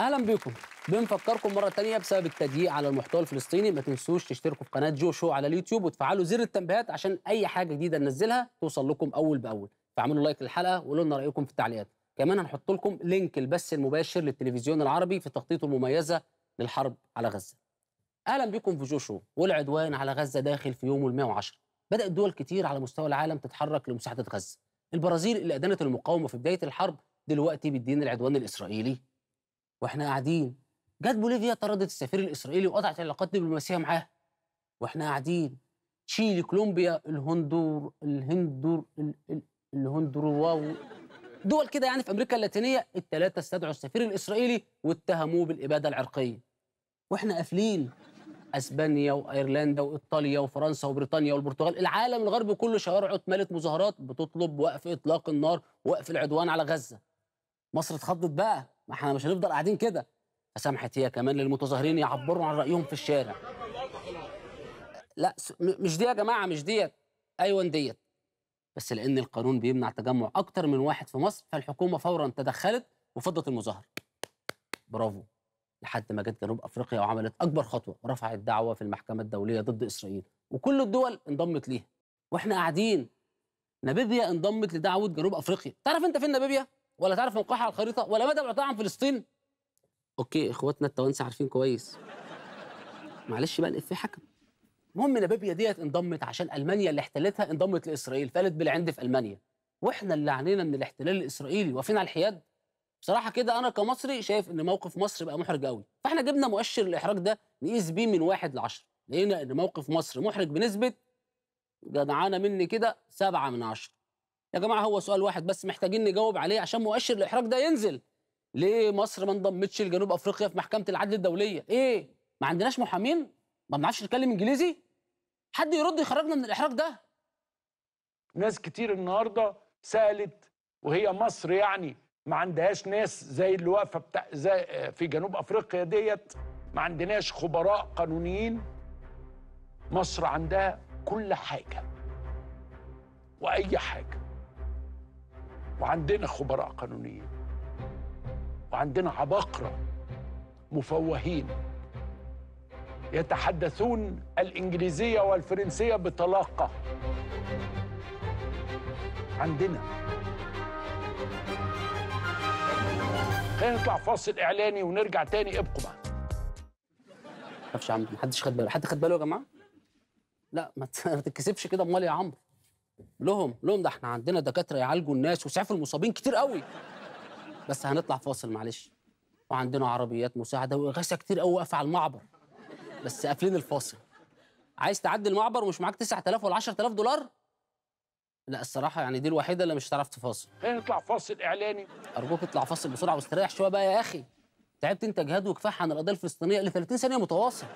اهلا بكم بنفكركم مره تانية بسبب التضييق على المحتوى الفلسطيني ما تنسوش تشتركوا في قناه جو شو على اليوتيوب وتفعلوا زر التنبيهات عشان اي حاجه جديده ننزلها توصل لكم اول باول فاعملوا لايك للحلقه وقولوا لنا رايكم في التعليقات كمان هنحط لكم لينك البث المباشر للتلفزيون العربي في تغطيته المميزه للحرب على غزه اهلا بكم في جو شو والعدوان على غزه داخل في يوم ال 110 بدات دول كتير على مستوى العالم تتحرك لمساعده غزه البرازيل اللي ادانت المقاومه في بدايه الحرب دلوقتي بتدين العدوان الاسرائيلي واحنا قاعدين جت بوليفيا طردت السفير الاسرائيلي وقطعت العلاقات الدبلوماسيه معاه واحنا قاعدين تشيلي كولومبيا الهندور الهندور واو دول كده يعني في امريكا اللاتينيه الثلاثه استدعوا السفير الاسرائيلي واتهموه بالاباده العرقيه واحنا قافلين اسبانيا وايرلندا وايطاليا وفرنسا وبريطانيا والبرتغال العالم الغربي كله شوارعه اتملت مظاهرات بتطلب وقف اطلاق النار ووقف العدوان على غزه مصر اتخضت بقى ما احنا مش هنفضل قاعدين كده فسمحت هي كمان للمتظاهرين يعبروا عن رايهم في الشارع لا مش دي يا جماعه مش ديت ايوه ديت بس لان القانون بيمنع تجمع اكتر من واحد في مصر فالحكومه فورا تدخلت وفضت المظاهره برافو لحد ما جت جنوب افريقيا وعملت اكبر خطوه ورفعت دعوه في المحكمه الدوليه ضد اسرائيل وكل الدول انضمت ليها واحنا قاعدين نابيبيا انضمت لدعوه جنوب افريقيا تعرف انت فين نابيبيا ولا تعرف موقعها على الخريطه ولا مدى بعدها عن فلسطين اوكي اخواتنا التوانسه عارفين كويس معلش بقى الافيه حكم المهم نابيبيا ديت انضمت عشان المانيا اللي احتلتها انضمت لاسرائيل فقالت بالعند في المانيا واحنا اللي عنينا من الاحتلال الاسرائيلي واقفين على الحياد بصراحه كده انا كمصري شايف ان موقف مصر بقى محرج قوي فاحنا جبنا مؤشر الاحراج ده نقيس بيه من واحد لعشرة لقينا ان موقف مصر محرج بنسبه جدعانه مني كده سبعة من عشرة يا جماعه هو سؤال واحد بس محتاجين نجاوب عليه عشان مؤشر الاحراج ده ينزل ليه مصر ما انضمتش لجنوب افريقيا في محكمه العدل الدوليه ايه ما عندناش محامين ما بنعرفش نتكلم انجليزي حد يرد يخرجنا من الاحراج ده ناس كتير النهارده سالت وهي مصر يعني ما عندهاش ناس زي اللي واقفه بتاع زي في جنوب افريقيا ديت ما عندناش خبراء قانونيين مصر عندها كل حاجه واي حاجه وعندنا خبراء قانونيين وعندنا عباقرة مفوهين يتحدثون الإنجليزية والفرنسية بطلاقة عندنا خلينا نطلع فاصل إعلاني ونرجع تاني ابقوا ما معرفش يا عمرو محدش خد باله حد خد باله يا جماعة؟ لا ما تتكسفش كده امال يا عمرو لهم لهم ده احنا عندنا دكاتره يعالجوا الناس ويسعفوا المصابين كتير قوي بس هنطلع فاصل معلش وعندنا عربيات مساعده واغاثه كتير قوي واقفه على المعبر بس قافلين الفاصل عايز تعدي المعبر ومش معاك 9000 ولا 10000 دولار لا الصراحة يعني دي الوحيدة اللي مش هتعرف تفاصل ايه نطلع فاصل إعلاني أرجوك اطلع فاصل بسرعة واستريح شوية بقى يا أخي تعبت أنت جهاد وكفاح عن القضية الفلسطينية اللي 30 ثانية متواصل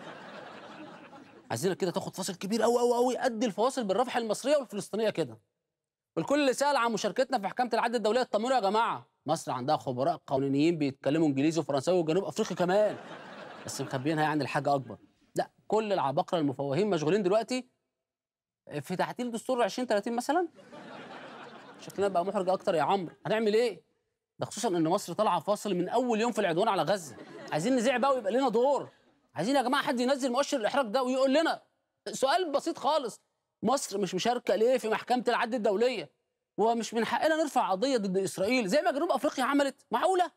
عايزينك كده تاخد فاصل كبير قوي قوي قوي قد الفواصل بالرفح المصريه والفلسطينيه كده والكل سال عن مشاركتنا في محكمه العدل الدوليه اطمنوا يا جماعه مصر عندها خبراء قانونيين بيتكلموا انجليزي وفرنساوي وجنوب افريقيا كمان بس مخبيينها يعني الحاجه اكبر لا كل العباقره المفوهين مشغولين دلوقتي في تعديل دستور 2030 مثلا شكلنا بقى محرج اكتر يا عمرو هنعمل ايه ده خصوصا ان مصر طالعه فاصل من اول يوم في العدوان على غزه عايزين نذيع بقى ويبقى لنا دور عايزين يا جماعه حد ينزل مؤشر الاحراج ده ويقول لنا سؤال بسيط خالص مصر مش مشاركه ليه في محكمه العدل الدوليه ومش من حقنا نرفع قضيه ضد اسرائيل زي ما جنوب افريقيا عملت معقوله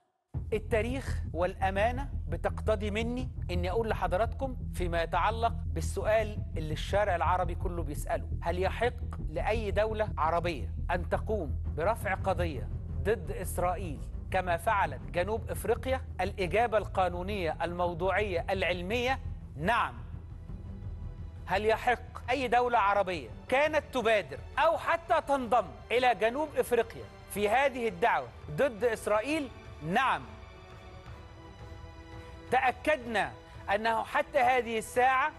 التاريخ والامانه بتقتضي مني اني اقول لحضراتكم فيما يتعلق بالسؤال اللي الشارع العربي كله بيساله هل يحق لاي دوله عربيه ان تقوم برفع قضيه ضد اسرائيل كما فعلت جنوب افريقيا الاجابه القانونيه الموضوعيه العلميه نعم هل يحق اي دوله عربيه كانت تبادر او حتى تنضم الى جنوب افريقيا في هذه الدعوه ضد اسرائيل نعم تاكدنا انه حتى هذه الساعه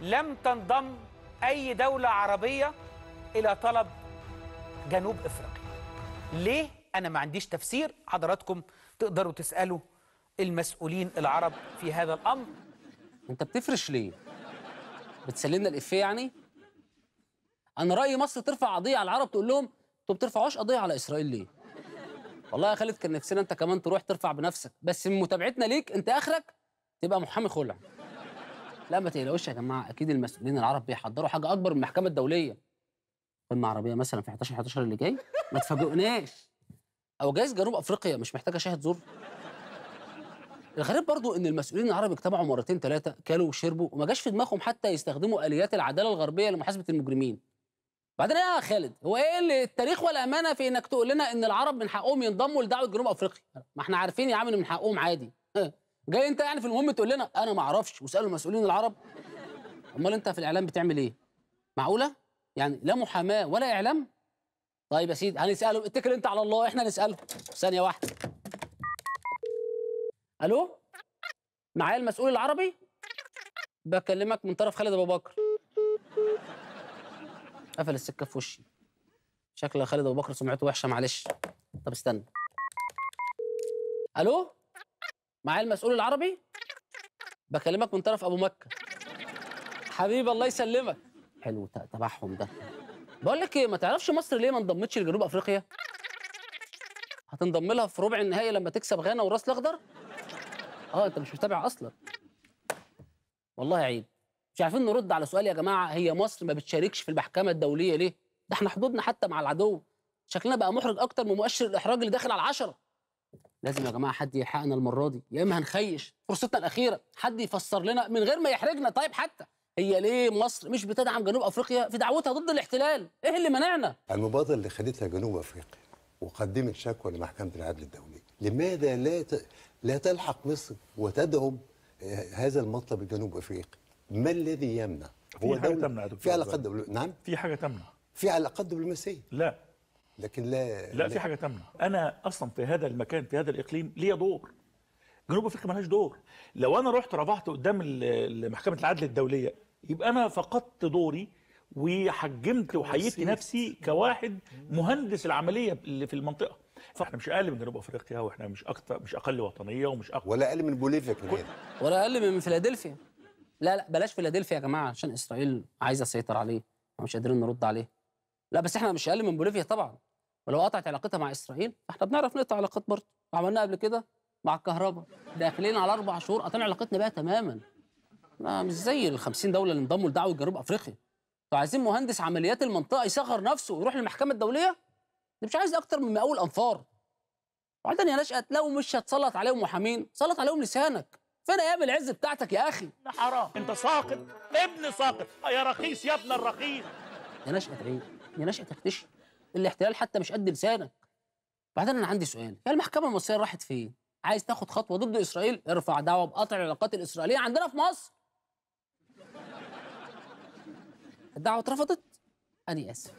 لم تنضم اي دوله عربيه الى طلب جنوب افريقيا ليه انا ما عنديش تفسير حضراتكم تقدروا تسالوا المسؤولين العرب في هذا الامر انت بتفرش ليه بتسلمنا الافيه يعني انا رايي مصر ترفع قضيه على العرب تقول لهم انتوا بترفعوش قضيه على اسرائيل ليه والله يا خالد كان نفسنا انت كمان تروح ترفع بنفسك بس من متابعتنا ليك انت اخرك تبقى محامي خلع لا ما تقلقوش يا جماعه اكيد المسؤولين العرب بيحضروا حاجه اكبر من المحكمه الدوليه قمه عربيه مثلا في 11 11 اللي جاي ما تفاجئناش او جايز جنوب افريقيا مش محتاجه شاهد زور الغريب برضو ان المسؤولين العرب اجتمعوا مرتين ثلاثه كلوا وشربوا وما جاش في دماغهم حتى يستخدموا اليات العداله الغربيه لمحاسبه المجرمين بعدين ايه يا خالد هو ايه اللي التاريخ والامانه في انك تقول لنا ان العرب من حقهم ينضموا لدعوه جنوب افريقيا ما احنا عارفين يا عم من حقهم عادي جاي انت يعني في المهم تقول لنا انا ما اعرفش واسالوا المسؤولين العرب امال انت في الاعلام بتعمل ايه معقوله يعني لا محاماه ولا اعلام طيب يا سيدي هنسالهم اتكل انت على الله احنا نسالهم ثانيه واحده الو معايا المسؤول العربي بكلمك من طرف خالد ابو بكر قفل السكه في وشي شكل خالد ابو بكر سمعته وحشه معلش طب استنى الو معايا المسؤول العربي بكلمك من طرف ابو مكه حبيبي الله يسلمك حلو تبعهم ده بقول لك ايه ما تعرفش مصر ليه ما انضمتش لجنوب افريقيا؟ هتنضم لها في ربع النهائي لما تكسب غانا وراس الاخضر؟ اه انت مش متابع اصلا والله عيب مش عارفين نرد على سؤال يا جماعه هي مصر ما بتشاركش في المحكمه الدوليه ليه؟ ده احنا حدودنا حتى مع العدو شكلنا بقى محرج اكتر من مؤشر الاحراج اللي داخل على العشره لازم يا جماعه حد يلحقنا المره دي يا اما هنخيش فرصتنا الاخيره حد يفسر لنا من غير ما يحرجنا طيب حتى هي ليه مصر مش بتدعم جنوب افريقيا في دعوتها ضد الاحتلال؟ ايه اللي منعنا؟ المبادره اللي خدتها جنوب افريقيا وقدمت شكوى لمحكمه العدل الدوليه، لماذا لا ت... لا تلحق مصر وتدعم آه، هذا المطلب الجنوب افريقي؟ ما الذي يمنع؟ هو في حاجه دولة... تمنع في علاقات دبل... نعم في حاجه تمنع في علاقات دبلوماسيه لا لكن لا لا, لا في حاجه تمنع انا اصلا في هذا المكان في هذا الاقليم ليا دور جنوب افريقيا مالهاش دور لو انا رحت رفعت قدام محكمه العدل الدوليه يبقى انا فقدت دوري وحجمت وحييت نفسي كواحد مهندس العمليه اللي في المنطقه فاحنا مش اقل من جنوب افريقيا واحنا مش اكتر مش اقل وطنيه ومش اقل ولا اقل من بوليفيا كمان ولا اقل من فيلادلفيا لا لا بلاش فيلادلفيا يا جماعه عشان اسرائيل عايزه تسيطر عليه ومش قادرين نرد عليه لا بس احنا مش اقل من بوليفيا طبعا ولو قطعت علاقتها مع اسرائيل احنا بنعرف نقطع علاقات برضه وعملناها قبل كده مع الكهرباء داخلين على اربع شهور قطعنا علاقتنا بيها تماما ما مش زي ال 50 دوله اللي انضموا لدعوه جنوب افريقيا عايزين مهندس عمليات المنطقه يصغر نفسه ويروح للمحكمه الدوليه ده مش عايز اكتر من مقاول انفار وبعدين يا نشأت لو مش هتسلط عليهم محامين سلط عليهم لسانك فين ايام العز بتاعتك يا اخي حرام انت ساقط ابن ساقط آه يا رخيص يا ابن الرخيص يا نشأت عيب يا نشأت تكتشف الاحتلال حتى مش قد لسانك بعدين انا عندي سؤال هي المحكمه المصريه راحت فين عايز تاخد خطوه ضد اسرائيل ارفع دعوه بقطع العلاقات الاسرائيليه عندنا في مصر الدعوه اترفضت انا اسف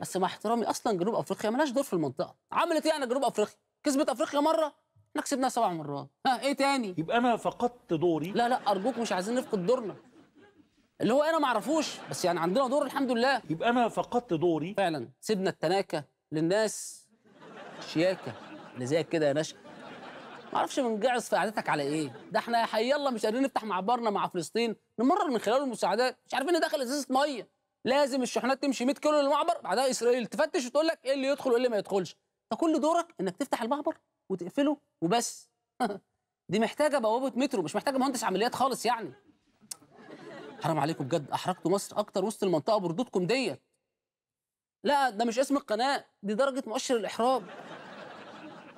بس مع احترامي اصلا جنوب افريقيا مالهاش دور في المنطقه عملت ايه انا جنوب افريقيا كسبت افريقيا مره احنا كسبناها سبع مرات ها ايه تاني يبقى انا فقدت دوري لا لا ارجوك مش عايزين نفقد دورنا اللي هو انا ما اعرفوش بس يعني عندنا دور الحمد لله يبقى انا فقدت دوري فعلا سيبنا التناكه للناس شياكه اللي زيك كده يا نشأ ما اعرفش بنجعص في قعدتك على ايه ده احنا حيالله مش قادرين نفتح معبرنا مع فلسطين نمرر من خلاله المساعدات مش عارفين ندخل ازازه ميه لازم الشحنات تمشي 100 كيلو للمعبر بعدها اسرائيل تفتش وتقول لك ايه اللي يدخل وايه اللي ما يدخلش فكل دورك انك تفتح المعبر وتقفله وبس دي محتاجه بوابه مترو مش محتاجه مهندس عمليات خالص يعني حرام عليكم بجد احرجتوا مصر اكتر وسط المنطقه بردودكم ديت لا ده مش اسم القناه دي درجه مؤشر الاحراج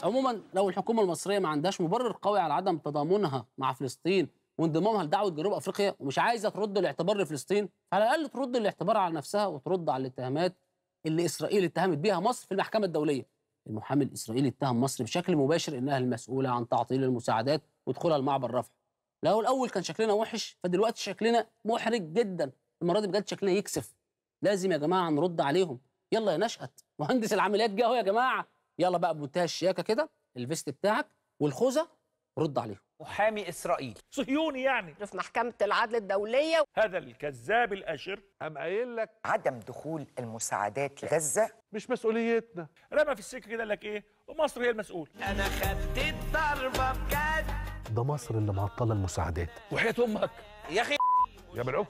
عموما لو الحكومه المصريه ما عندهاش مبرر قوي على عدم تضامنها مع فلسطين وانضمامها لدعوه جنوب افريقيا ومش عايزه ترد الاعتبار لفلسطين على الاقل ترد الاعتبار على نفسها وترد على الاتهامات اللي اسرائيل اتهمت بيها مصر في المحكمه الدوليه المحامي الاسرائيلي اتهم مصر بشكل مباشر انها المسؤوله عن تعطيل المساعدات ودخولها المعبر رفح لو الاول كان شكلنا وحش فدلوقتي شكلنا محرج جدا المره دي بجد شكلنا يكسف لازم يا جماعه نرد عليهم يلا يا نشأت مهندس العمليات جه يا جماعه يلا بقى بمنتهى الشياكه كده الفيست بتاعك والخوذه رد عليهم محامي اسرائيل صهيوني يعني في محكمه العدل الدوليه هذا الكذاب الاشر قام قايل لك عدم دخول المساعدات لغزه مش مسؤوليتنا رمى في السكه كده قال لك ايه ومصر هي المسؤول انا خدت الضربه بجد ده مصر اللي معطله المساعدات وحياه امك يا اخي يا بلعوك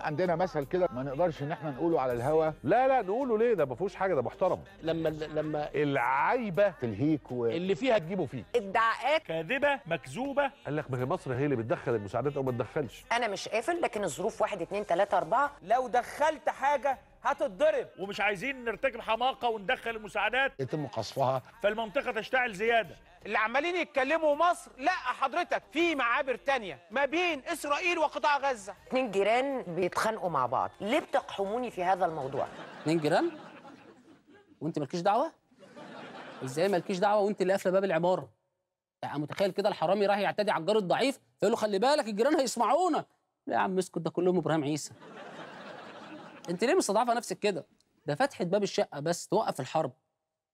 عندنا مثل كده ما نقدرش ان احنا نقوله على الهوا لا لا نقوله ليه ده ما فيهوش حاجه ده محترم لما لما العايبه تلهيك و... اللي فيها تجيبه فيه ادعاءات كاذبه مكذوبه قال لك ما هي مصر هي اللي بتدخل المساعدات او ما تدخلش انا مش قافل لكن الظروف 1 2 3 4 لو دخلت حاجه هتتضرب ومش عايزين نرتكب حماقه وندخل المساعدات يتم قصفها فالمنطقه تشتعل زياده اللي عمالين يتكلموا مصر لا حضرتك في معابر تانية ما بين اسرائيل وقطاع غزه اتنين جيران بيتخانقوا مع بعض ليه بتقحموني في هذا الموضوع اتنين جيران وانت مالكيش دعوه ازاي مالكيش دعوه وانت اللي قافله باب العماره يعني متخيل كده الحرامي راح يعتدي على الجار الضعيف فيقول له خلي بالك الجيران هيسمعونا لا يا عم اسكت ده كلهم ابراهيم عيسى انت ليه مستضعفه نفسك كده ده فتحه باب الشقه بس توقف الحرب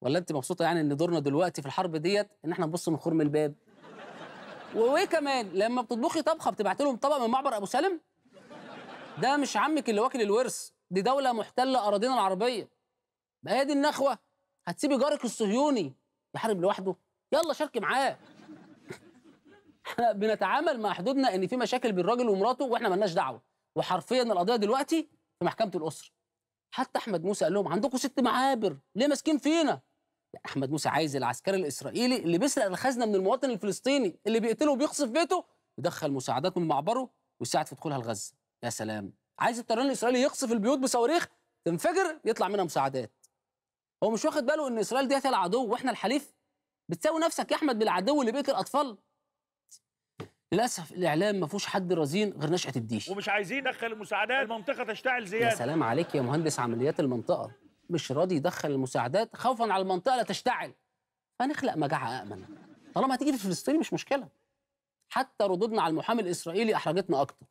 ولا انت مبسوطه يعني ان دورنا دلوقتي في الحرب ديت ان احنا نبص من خرم الباب وايه كمان لما بتطبخي طبخه بتبعتي لهم طبق من معبر ابو سالم ده مش عمك اللي واكل الورث دي دوله محتله اراضينا العربيه بقى هي دي النخوه هتسيبي جارك الصهيوني يحارب لوحده يلا شاركي معاه احنا بنتعامل مع حدودنا ان في مشاكل بين الراجل ومراته واحنا مالناش دعوه وحرفيا القضيه دلوقتي في محكمه الاسره حتى احمد موسى قال لهم عندكم ست معابر ليه ماسكين فينا احمد موسى عايز العسكري الاسرائيلي اللي بيسرق الخزنه من المواطن الفلسطيني اللي بيقتله وبيقصف بيته يدخل مساعدات من معبره ويساعد في دخولها لغزه يا سلام عايز الطيران الاسرائيلي يقصف البيوت بصواريخ تنفجر يطلع منها مساعدات هو مش واخد باله ان اسرائيل دي هي العدو واحنا الحليف بتساوي نفسك يا احمد بالعدو اللي بيقتل اطفال للاسف الاعلام ما فيهوش حد رزين غير نشاه الديش ومش عايزين يدخل المساعدات المنطقه تشتعل زياده يا سلام عليك يا مهندس عمليات المنطقه مش راضي يدخل المساعدات خوفا على المنطقه لا تشتعل فنخلق مجاعه امنه طالما هتيجي في فلسطين مش مشكله حتى ردودنا على المحامي الاسرائيلي احرجتنا اكتر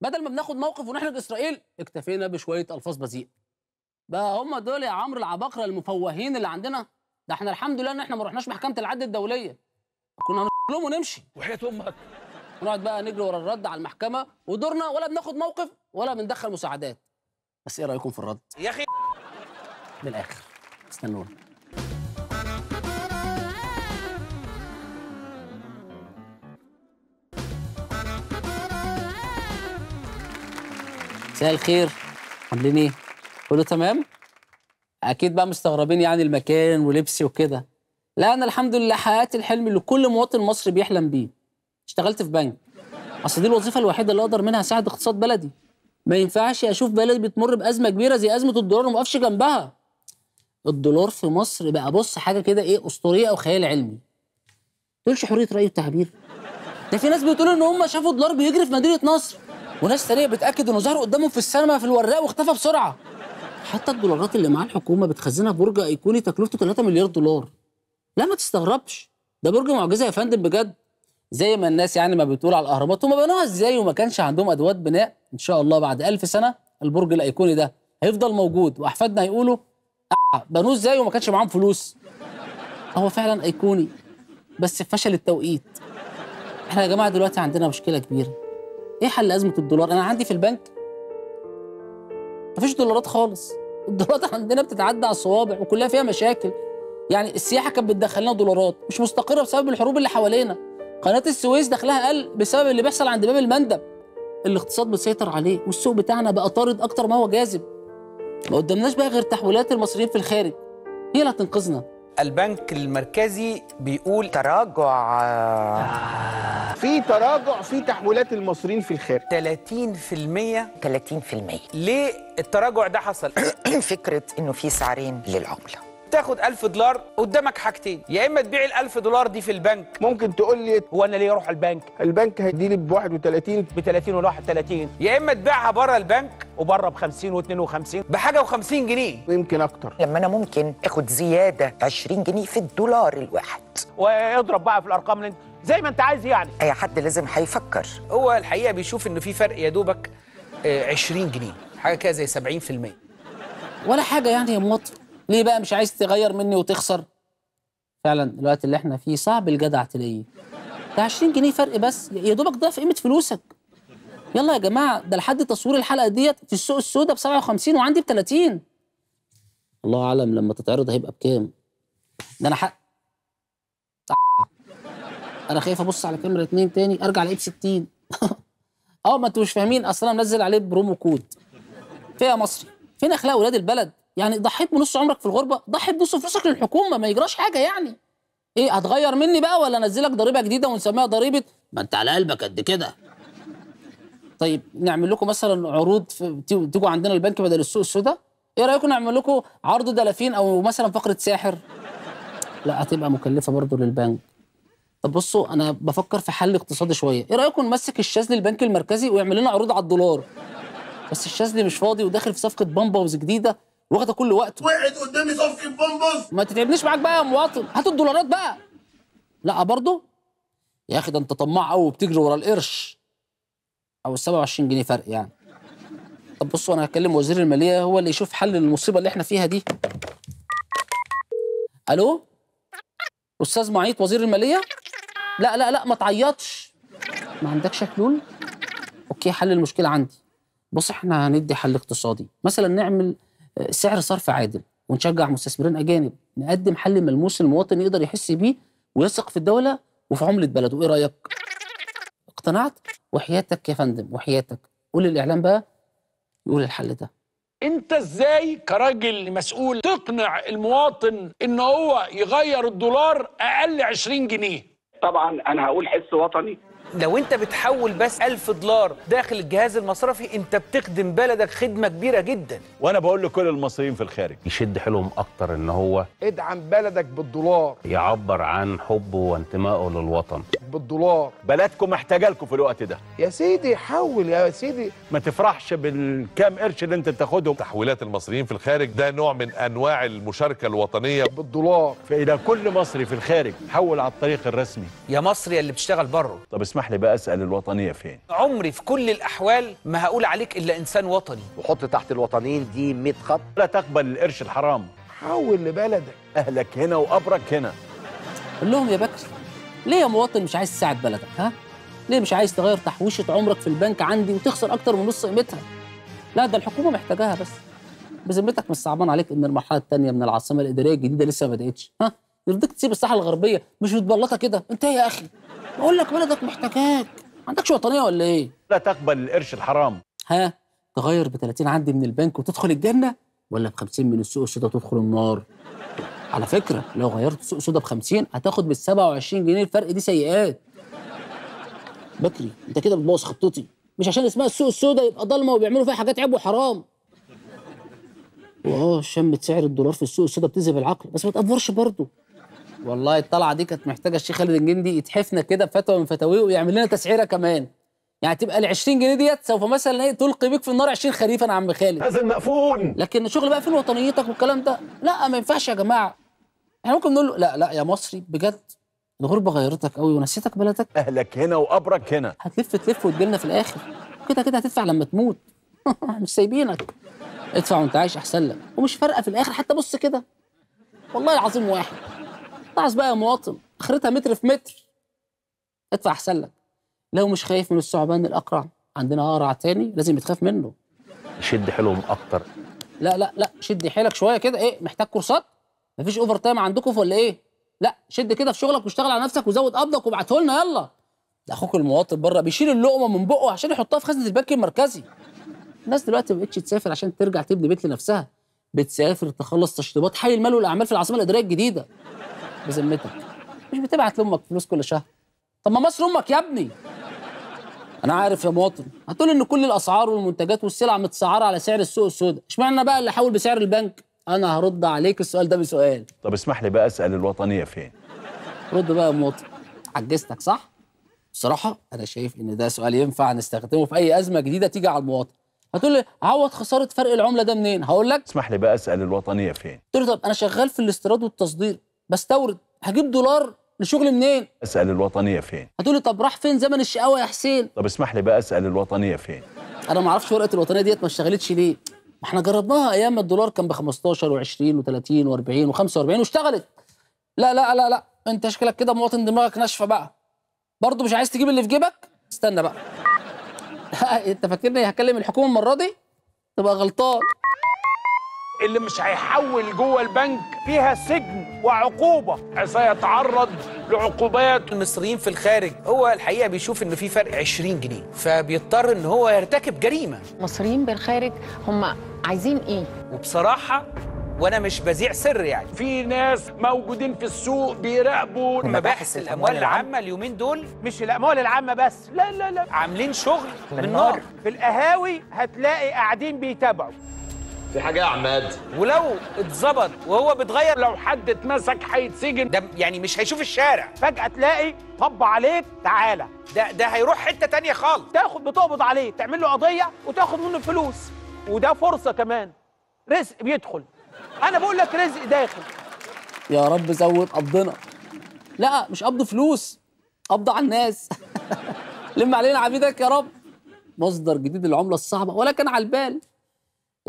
بدل ما بناخد موقف ونحرج اسرائيل اكتفينا بشويه الفاظ بذيئه بقى هم دول يا عمرو العباقره المفوهين اللي عندنا ده احنا الحمد لله ان احنا ما رحناش محكمه العدل الدوليه كنا هنقول ونمشي وحياه امك ونقعد بقى نجري ورا الرد على المحكمه ودورنا ولا بناخد موقف ولا بندخل مساعدات بس ايه رايكم في الرد يا اخي من الاخر استنونا مساء الخير عاملين ايه كله تمام اكيد بقى مستغربين يعني المكان ولبسي وكده لا انا الحمد لله حققت الحلم اللي كل مواطن مصري بيحلم بيه اشتغلت في بنك اصل دي الوظيفه الوحيده اللي اقدر منها اساعد اقتصاد بلدي ما ينفعش اشوف بلدي بتمر بازمه كبيره زي ازمه الدولار وما اقفش جنبها الدولار في مصر بقى بص حاجه كده ايه اسطوريه او خيال علمي تقولش حريه راي وتعبير ده في ناس بتقول ان هم شافوا دولار بيجري في مدينه نصر وناس ثانيه بتاكد انه ظهر قدامهم في السينما في الوراق واختفى بسرعه حتى الدولارات اللي معاه الحكومه بتخزنها في برج ايقوني تكلفته 3 مليار دولار لا ما تستغربش ده برج معجزه يا فندم بجد زي ما الناس يعني ما بتقول على الاهرامات هم بنوها ازاي وما كانش عندهم ادوات بناء ان شاء الله بعد ألف سنه البرج الايقوني ده هيفضل موجود واحفادنا هيقولوا آه، بنوه ازاي وما كانش معاهم فلوس هو فعلا ايقوني بس فشل التوقيت احنا يا جماعه دلوقتي عندنا مشكله كبيره ايه حل ازمه الدولار انا عندي في البنك مفيش دولارات خالص الدولارات عندنا بتتعدى على الصوابع وكلها فيها مشاكل يعني السياحه كانت بتدخل لنا دولارات مش مستقره بسبب الحروب اللي حوالينا قناه السويس دخلها قل بسبب اللي بيحصل عند باب المندب الاقتصاد بيسيطر عليه والسوق بتاعنا بقى طارد اكتر ما هو جاذب ما قدامناش بقى غير تحويلات المصريين في الخارج هي اللي هتنقذنا البنك المركزي بيقول تراجع في تراجع في تحويلات المصريين في الخارج 30% 30% ليه التراجع ده حصل؟ فكره انه في سعرين للعمله بتاخد 1000 دولار قدامك حاجتين يا اما تبيع ال 1000 دولار دي في البنك ممكن تقول لي هو انا ليه اروح البنك البنك هيديني ب 31 ب 30 و 31 يا اما تبيعها بره البنك وبره ب 50 و52 بحاجه و50 جنيه ويمكن اكتر لما انا ممكن اخد زياده 20 جنيه في الدولار الواحد واضرب بقى في الارقام اللي انت زي ما انت عايز يعني اي حد لازم هيفكر هو الحقيقه بيشوف انه في فرق يا دوبك 20 آه، جنيه حاجه كده زي 70% ولا حاجه يعني يا مواطن ليه بقى مش عايز تغير مني وتخسر فعلا الوقت اللي احنا فيه صعب الجدع تلاقيه ده 20 جنيه فرق بس يا دوبك ضعف قيمه فلوسك يلا يا جماعه ده لحد تصوير الحلقه ديت في السوق السوداء ب 57 وعندي ب 30 الله اعلم لما تتعرض هيبقى بكام ده انا حق انا خايف ابص على كاميرا اتنين تاني ارجع الاقيه ب 60 اه ما انتوا مش فاهمين اصل انا منزل عليه برومو كود فيها مصري فين اخلاق ولاد البلد يعني ضحيت بنص عمرك في الغربه ضحيت بنص فلوسك للحكومه ما يجراش حاجه يعني ايه هتغير مني بقى ولا انزلك ضريبه جديده ونسميها ضريبه ما انت على قلبك قد كده طيب نعمل لكم مثلا عروض تيجوا عندنا البنك بدل السوق السوداء ايه رايكم نعمل لكم عرض دلافين او مثلا فقره ساحر لا هتبقى مكلفه برضه للبنك طب بصوا انا بفكر في حل اقتصادي شويه ايه رايكم نمسك الشاذلي البنك المركزي ويعمل لنا عروض على الدولار بس الشاذلي مش فاضي وداخل في صفقه بامبوز جديده واخده كل وقته وقعت قدامي صفقه بومبوز ما تتعبنيش معاك بقى يا مواطن هات الدولارات بقى لا برضه يا اخي ده انت طماع قوي وبتجري ورا القرش او ال 27 جنيه فرق يعني طب بصوا انا هكلم وزير الماليه هو اللي يشوف حل للمصيبه اللي احنا فيها دي الو استاذ معيط وزير الماليه لا لا لا ما تعيطش ما عندكش حلول اوكي حل المشكله عندي بص احنا هندي حل اقتصادي مثلا نعمل سعر صرف عادل ونشجع مستثمرين اجانب نقدم حل ملموس المواطن يقدر يحس بيه ويثق في الدوله وفي عمله بلده ايه رايك اقتنعت وحياتك يا فندم وحياتك قول الاعلام بقى يقول الحل ده انت ازاي كراجل مسؤول تقنع المواطن ان هو يغير الدولار اقل 20 جنيه طبعا انا هقول حس وطني لو انت بتحول بس 1000 دولار داخل الجهاز المصرفي انت بتخدم بلدك خدمه كبيره جدا وانا بقول لكل المصريين في الخارج يشد حيلهم اكتر ان هو ادعم بلدك بالدولار يعبر عن حبه وانتمائه للوطن بالدولار بلدكم محتاجه لكم في الوقت ده يا سيدي حول يا سيدي ما تفرحش بالكام قرش اللي انت بتاخدهم تحويلات المصريين في الخارج ده نوع من انواع المشاركه الوطنيه بالدولار فاذا كل مصري في الخارج حول على الطريق الرسمي يا مصري اللي بتشتغل بره طب اسمع تسمح لي بقى اسال الوطنيه فين عمري في كل الاحوال ما هقول عليك الا انسان وطني وحط تحت الوطنيين دي 100 خط لا تقبل القرش الحرام حول لبلدك اهلك هنا وقبرك هنا قول لهم يا بكر ليه يا مواطن مش عايز تساعد بلدك ها ليه مش عايز تغير تحويشه عمرك في البنك عندي وتخسر اكتر من نص قيمتها لا ده الحكومه محتاجاها بس بذمتك مش صعبان عليك ان المرحله الثانيه من العاصمه الاداريه الجديده لسه ما بداتش ها يرضيك تسيب الساحه الغربيه مش متبلطه كده انت يا اخي بقول لك بلدك محتكاك ما عندكش وطنيه ولا ايه لا تقبل القرش الحرام ها تغير ب 30 عندي من البنك وتدخل الجنه ولا ب 50 من السوق السوداء وتدخل النار على فكره لو غيرت السوق السوداء ب 50 هتاخد بال 27 جنيه الفرق دي سيئات بكري انت كده بتبوظ خطتي مش عشان اسمها السوق السوداء يبقى ضلمه وبيعملوا فيها حاجات عيب وحرام واه شمت سعر الدولار في السوق السوداء بتذهب العقل بس ما تقفرش برضه والله الطلعه دي كانت محتاجه الشيخ خالد الجندي يتحفنا كده بفتوى من فتاويه ويعمل لنا تسعيره كمان يعني تبقى ال 20 جنيه ديت سوف مثلا ايه تلقي بيك في النار 20 خريفا يا عم خالد هذا المقفول لكن شغل بقى فين وطنيتك والكلام ده لا ما ينفعش يا جماعه احنا ممكن نقول له لا لا يا مصري بجد الغربه غيرتك قوي ونسيتك بلدك اهلك هنا وقبرك هنا هتلف تلف وتجيلنا في الاخر كده كده هتدفع لما تموت مش سايبينك ادفع وانت عايش احسن لك ومش فارقه في الاخر حتى بص كده والله العظيم واحد اتعس بقى يا مواطن اخرتها متر في متر ادفع احسن لك لو مش خايف من الثعبان الاقرع عندنا اقرع تاني لازم تخاف منه شد حيلهم اكتر لا لا لا شد حيلك شويه كده ايه محتاج كورسات مفيش اوفر تايم عندكم ولا ايه لا شد كده في شغلك واشتغل على نفسك وزود قبضك وابعته لنا يلا ده اخوك المواطن بره بيشيل اللقمه من بقه عشان يحطها في خزنه البنك المركزي الناس دلوقتي ما بقتش تسافر عشان ترجع تبني بيت لنفسها بتسافر تخلص تشطيبات حي المال والاعمال في العاصمه الاداريه الجديده بذمتك مش بتبعت لامك فلوس كل شهر طب ما مصر امك يا ابني انا عارف يا مواطن هتقول ان كل الاسعار والمنتجات والسلع متسعره على سعر السوق السوداء اشمعنى بقى اللي حول بسعر البنك انا هرد عليك السؤال ده بسؤال طب اسمح لي بقى اسال الوطنيه فين رد بقى يا مواطن عجزتك صح بصراحه انا شايف ان ده سؤال ينفع نستخدمه في اي ازمه جديده تيجي على المواطن هتقول لي عوض خساره فرق العمله ده منين هقول لك اسمح لي بقى اسال الوطنيه فين قلت له طب انا شغال في الاستيراد والتصدير بستورد هجيب دولار لشغل منين؟ اسال الوطنيه فين؟ هتقول لي طب راح فين زمن الشقاوه يا حسين؟ طب اسمح لي بقى اسال الوطنيه فين؟ انا ما اعرفش ورقه الوطنيه ديت ما اشتغلتش ليه؟ ما احنا جربناها ايام ما الدولار كان ب 15 و20 و30 و40 و45 واشتغلت لا لا لا لا انت شكلك كده مواطن دماغك ناشفه بقى برضه مش عايز تجيب اللي في جيبك استنى بقى انت فاكرني هكلم الحكومه المره دي تبقى غلطان اللي مش هيحول جوه البنك فيها سجن وعقوبه سيتعرض لعقوبات المصريين في الخارج هو الحقيقه بيشوف ان في فرق 20 جنيه فبيضطر ان هو يرتكب جريمه المصريين بالخارج هم عايزين ايه وبصراحه وانا مش بذيع سر يعني في ناس موجودين في السوق بيراقبوا مباحث الاموال العامه اليومين دول مش الاموال العامه بس لا لا لا عاملين شغل من نار في القهاوي هتلاقي قاعدين بيتابعوا في حاجه يا عماد ولو اتظبط وهو بيتغير لو حد اتمسك هيتسجن ده يعني مش هيشوف الشارع فجاه تلاقي طب عليك تعالى ده ده هيروح حته تانية خالص تاخد بتقبض عليه تعمل له قضيه وتاخد منه فلوس وده فرصه كمان رزق بيدخل انا بقول لك رزق داخل يا رب زود قبضنا لا مش قبض فلوس قبض على الناس لم علينا عبيدك يا رب مصدر جديد للعمله الصعبه ولا كان على البال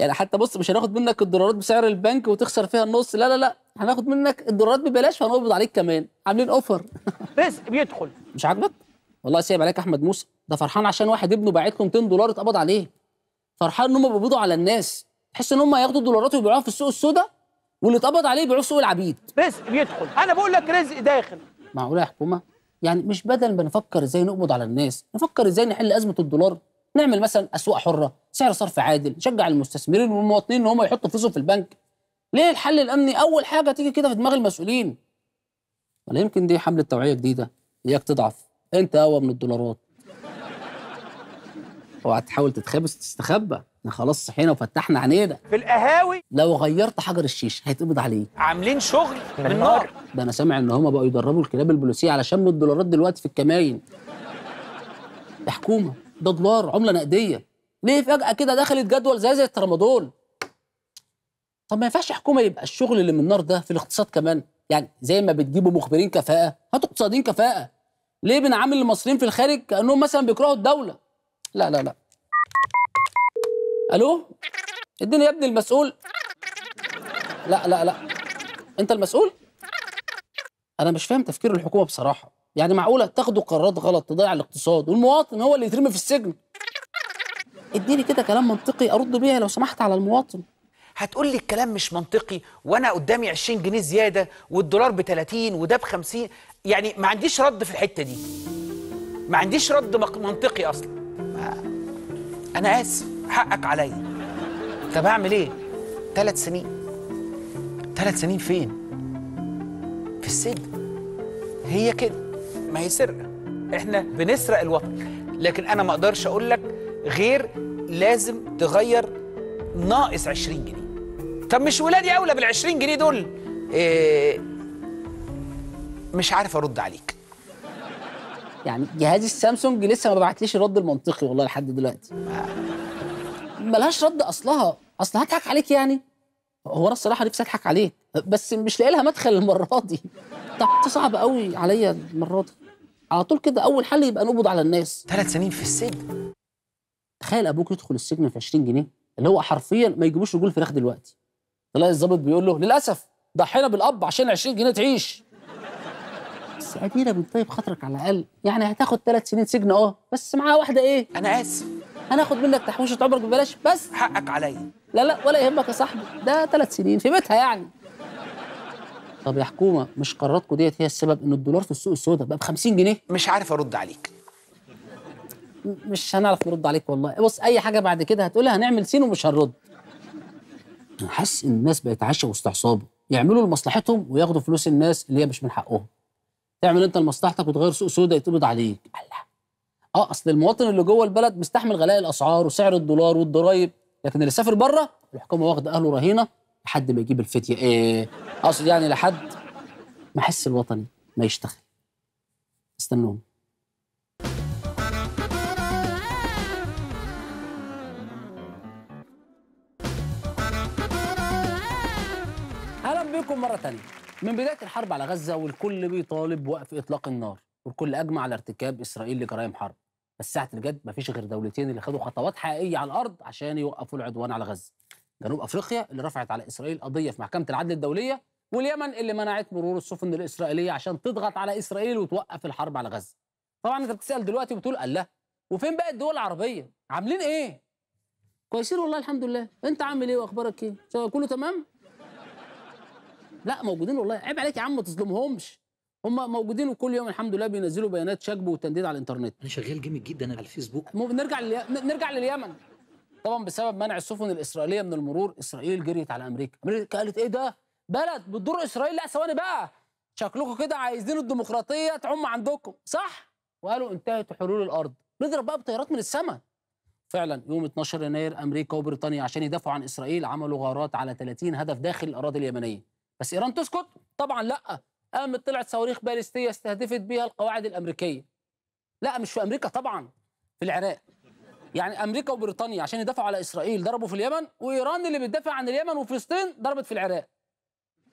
يعني حتى بص مش هناخد منك الدولارات بسعر البنك وتخسر فيها النص لا لا لا هناخد منك الدولارات ببلاش فهنقبض عليك كمان عاملين اوفر بس بيدخل مش عاجبك والله سايب عليك احمد موسى ده فرحان عشان واحد ابنه باعت له 200 دولار اتقبض عليه فرحان ان هم بيقبضوا على الناس تحس ان هم هياخدوا دولارات ويبيعوها في السوق السوداء واللي اتقبض عليه يبيعوه في سوق العبيد بس بيدخل انا بقول لك رزق داخل معقوله يا حكومه يعني مش بدل ما نفكر ازاي نقبض على الناس نفكر ازاي نحل ازمه الدولار نعمل مثلا اسواق حره سعر صرف عادل شجع المستثمرين والمواطنين ان هم يحطوا فلوسهم في البنك ليه الحل الامني اول حاجه تيجي كده في دماغ المسؤولين ولا يمكن دي حمله توعيه جديده اياك تضعف انت اقوى من الدولارات اوعى تحاول تتخبس تستخبى احنا خلاص صحينا وفتحنا عينينا في القهاوي لو غيرت حجر الشيش هيتقبض عليك عاملين شغل من النار ده انا سامع ان هما بقوا يدربوا الكلاب البوليسيه على شم الدولارات دلوقتي في الكماين الحكومه ده دولار عمله نقديه ليه فجاه كده دخلت جدول زي زي الترامادول طب ما ينفعش حكومه يبقى الشغل اللي من النار ده في الاقتصاد كمان يعني زي ما بتجيبوا مخبرين كفاءه هاتوا اقتصاديين كفاءه ليه بنعامل المصريين في الخارج كانهم مثلا بيكرهوا الدوله لا لا لا الو اديني يا ابني المسؤول لا لا لا انت المسؤول انا مش فاهم تفكير الحكومه بصراحه يعني معقوله تاخدوا قرارات غلط تضيع الاقتصاد والمواطن هو اللي يترمي في السجن اديني كده كلام منطقي ارد بيها لو سمحت على المواطن هتقول لي الكلام مش منطقي وانا قدامي 20 جنيه زياده والدولار ب 30 وده ب 50 يعني ما عنديش رد في الحته دي ما عنديش رد منطقي اصلا انا اسف حقك عليا طب اعمل ايه ثلاث سنين ثلاث سنين فين في السجن هي كده ما هي سرقه احنا بنسرق الوطن لكن انا ما اقدرش اقول لك غير لازم تغير ناقص 20 جنيه طب مش ولادي اولى بال 20 جنيه دول إيه مش عارف ارد عليك يعني جهاز السامسونج لسه ما بعتليش الرد المنطقي والله لحد دلوقتي ملهاش رد اصلها اصل هضحك عليك يعني هو انا الصراحه نفسي اضحك عليك بس مش لاقي لها مدخل المره دي صعب قوي عليا المره دي على طول كده اول حل يبقى نقبض على الناس ثلاث سنين في السجن تخيل ابوك يدخل السجن في 20 جنيه اللي هو حرفيا ما يجيبوش رجول فراخ دلوقتي تلاقي الظابط بيقول له للاسف ضحينا بالاب عشان 20 جنيه تعيش بس ادينا يا طيب خاطرك على الاقل يعني هتاخد ثلاث سنين سجن اه بس معاها واحده ايه انا اسف هناخد منك تحويشه عمرك ببلاش بس حقك عليا لا لا ولا يهمك يا صاحبي ده ثلاث سنين في بيتها يعني طب يا حكومه مش قراراتكم ديت هي السبب ان الدولار في السوق السوداء بقى ب 50 جنيه مش عارف ارد عليك مش هنعرف نرد عليك والله بص اي حاجه بعد كده هتقولها هنعمل سين ومش هنرد انا حاسس ان الناس بقت عايشه وسط عصابه يعملوا لمصلحتهم وياخدوا فلوس الناس اللي هي مش من حقهم تعمل انت لمصلحتك وتغير سوق سوداء يتقبض عليك الله اه اصل المواطن اللي جوه البلد مستحمل غلاء الاسعار وسعر الدولار والضرايب لكن اللي سافر بره الحكومه واخده اهله رهينه لحد ما يجيب الفتيه ايه اقصد يعني لحد ما احس الوطني ما يشتغل استنوهم اهلا بكم مره تانية من بدايه الحرب على غزه والكل بيطالب وقف اطلاق النار والكل اجمع على ارتكاب اسرائيل لجرائم حرب بس ساعه الجد مفيش غير دولتين اللي خدوا خطوات حقيقيه على الارض عشان يوقفوا العدوان على غزه جنوب افريقيا اللي رفعت على اسرائيل قضيه في محكمه العدل الدوليه واليمن اللي منعت مرور السفن الاسرائيليه عشان تضغط على اسرائيل وتوقف الحرب على غزه. طبعا انت بتسال دلوقتي وبتقول الله وفين بقى الدول العربيه؟ عاملين ايه؟ كويسين والله الحمد لله، انت عامل ايه واخبارك ايه؟ كله تمام؟ لا موجودين والله عيب عليك يا عم ما تظلمهمش هم موجودين وكل يوم الحمد لله بينزلوا بيانات شجب وتنديد على الانترنت انا شغال جامد جدا على الفيسبوك نرجع للي... نرجع لليمن طبعا بسبب منع السفن الاسرائيليه من المرور اسرائيل جريت على امريكا امريكا قالت ايه ده بلد بتضر اسرائيل لا ثواني بقى شكلكم كده عايزين الديمقراطيه تعم عندكم صح وقالوا انتهت حلول الارض نضرب بقى بطيارات من السماء فعلا يوم 12 يناير امريكا وبريطانيا عشان يدافعوا عن اسرائيل عملوا غارات على 30 هدف داخل الاراضي اليمنيه بس ايران تسكت طبعا لا قامت طلعت صواريخ باليستيه استهدفت بيها القواعد الامريكيه لا مش في امريكا طبعا في العراق يعني امريكا وبريطانيا عشان يدافعوا على اسرائيل ضربوا في اليمن وايران اللي بتدافع عن اليمن وفلسطين ضربت في العراق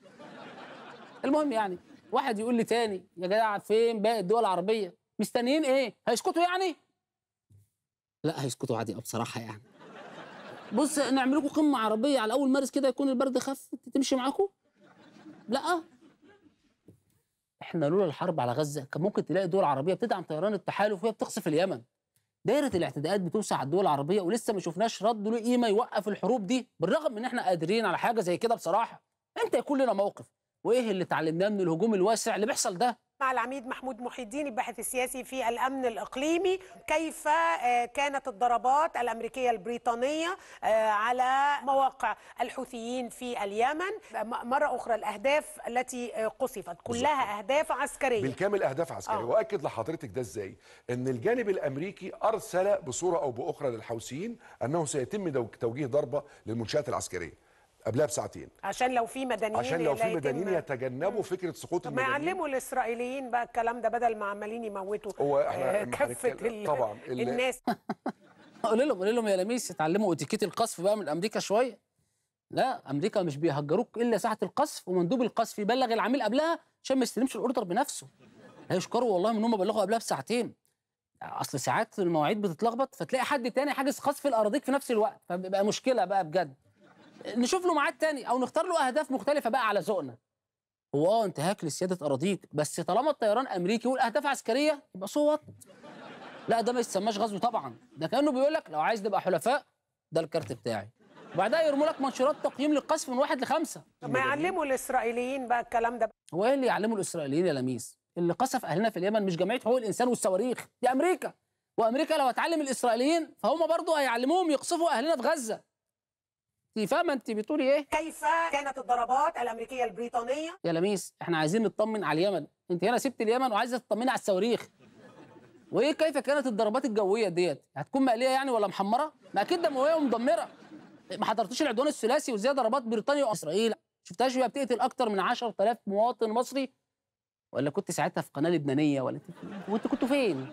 المهم يعني واحد يقول لي تاني يا جدع فين باقي الدول العربيه مستنيين ايه هيسكتوا يعني لا هيسكتوا عادي بصراحه يعني بص نعمل لكم قمه عربيه على اول مارس كده يكون البرد خف تمشي معاكم لا احنا لولا الحرب على غزه كان ممكن تلاقي دول عربيه بتدعم طيران التحالف وهي بتقصف اليمن دايره الاعتداءات بتوسع على الدول العربيه ولسه ما شفناش رد له قيمه يوقف الحروب دي بالرغم ان احنا قادرين على حاجه زي كده بصراحه انت يكون لنا موقف وايه اللي اتعلمناه من الهجوم الواسع اللي بيحصل ده مع العميد محمود محي الدين الباحث السياسي في الامن الاقليمي كيف آه، كانت الضربات الامريكيه البريطانيه آه، على مواقع الحوثيين في اليمن مره اخرى الاهداف التي آه، قصفت كلها اهداف عسكريه بالكامل اهداف عسكريه أوه. واكد لحضرتك ده ازاي ان الجانب الامريكي ارسل بصوره او باخرى للحوثيين انه سيتم توجيه ضربه للمنشات العسكريه قبلها بساعتين عشان لو في مدنيين عشان لو في مدنيين يتجنبوا فكره سقوط طب المدنيين ما يعلموا الاسرائيليين بقى الكلام ده بدل ما عمالين يموتوا هو احنا آه، ال... طبعا الناس قول لهم قول لهم يا لميس اتعلموا اتيكيت القصف بقى من امريكا شويه لا امريكا مش بيهجروك الا ساعه القصف ومندوب القصف يبلغ العميل قبلها عشان ما يستلمش الاوردر بنفسه هيشكروا والله من هم بلغوا قبلها بساعتين اصل ساعات المواعيد بتتلخبط فتلاقي حد تاني حاجز قصف الاراضيك في نفس الوقت فبيبقى مشكله بقى بجد نشوف له ميعاد تاني او نختار له اهداف مختلفه بقى على ذوقنا هو اه انتهاك لسياده اراضيك بس طالما الطيران امريكي والاهداف عسكريه يبقى صوت لا ده ما يتسماش غزو طبعا ده كانه بيقول لك لو عايز نبقى حلفاء ده الكارت بتاعي وبعدها يرموا لك منشورات تقييم للقصف من واحد لخمسه طب ما يعلموا الاسرائيليين بقى الكلام ده هو ايه اللي يعلموا الاسرائيليين يا لميس اللي قصف اهلنا في اليمن مش جمعيه حقوق الانسان والصواريخ دي امريكا وامريكا لو هتعلم الاسرائيليين فهم برضه هيعلموهم يقصفوا اهلنا في غزه فاهمه انت بتقولي ايه؟ كيف كانت الضربات الامريكيه البريطانيه؟ يا لميس احنا عايزين نطمن على اليمن، انت هنا سبت اليمن وعايزه تطمني على الصواريخ. وايه كيف كانت الضربات الجويه ديت؟ هتكون مقليه يعني ولا محمره؟ ما اكيد دمويه ومدمره. ما حضرتوش العدوان الثلاثي وازاي ضربات بريطانيا واسرائيل؟ شفتهاش وهي بتقتل اكتر من 10000 مواطن مصري؟ ولا كنت ساعتها في قناه لبنانيه ولا وانتوا كنتوا فين؟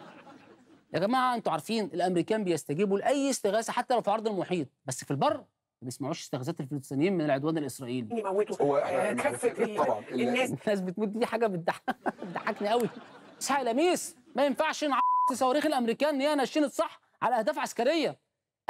يا جماعه انتوا عارفين الامريكان بيستجيبوا لاي استغاثه حتى لو في عرض المحيط بس في البر ما بيسمعوش استغاثات الفلسطينيين من العدوان الاسرائيلي هو آه، يعني طبعا الناس الناس بتموت دي حاجه بتضحكني قوي اسحاق يا لميس ما ينفعش نعط صواريخ الامريكان ان هي نشنت صح على اهداف عسكريه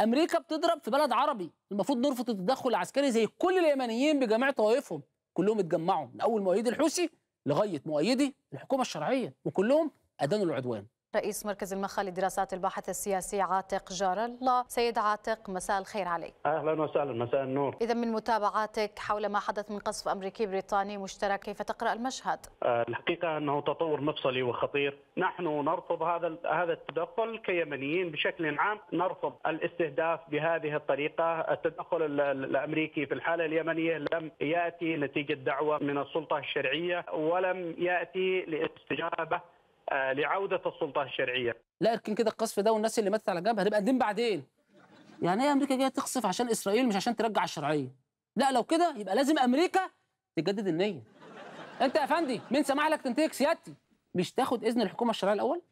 امريكا بتضرب في بلد عربي المفروض نرفض التدخل العسكري زي كل اليمنيين بجميع طوائفهم كلهم اتجمعوا من اول مؤيدي الحوثي لغايه مؤيدي الحكومه الشرعيه وكلهم ادانوا العدوان رئيس مركز المخا للدراسات الباحث السياسي عاتق جار الله سيد عاتق مساء الخير عليك اهلا وسهلا مساء النور اذا من متابعاتك حول ما حدث من قصف امريكي بريطاني مشترك كيف تقرا المشهد آه، الحقيقه انه تطور مفصلي وخطير نحن نرفض هذا هذا التدخل كيمنيين بشكل عام نرفض الاستهداف بهذه الطريقه التدخل الامريكي في الحاله اليمنيه لم ياتي نتيجه دعوه من السلطه الشرعيه ولم ياتي لاستجابه آه، لعوده السلطه الشرعيه لا لكن كده القصف ده والناس اللي ماتت على جنب هتبقى قديم بعدين يعني ايه امريكا جايه تقصف عشان اسرائيل مش عشان ترجع الشرعيه لا لو كده يبقى لازم امريكا تجدد النيه انت يا افندي مين سمح لك تنتهك سيادتي مش تاخد اذن الحكومه الشرعيه الاول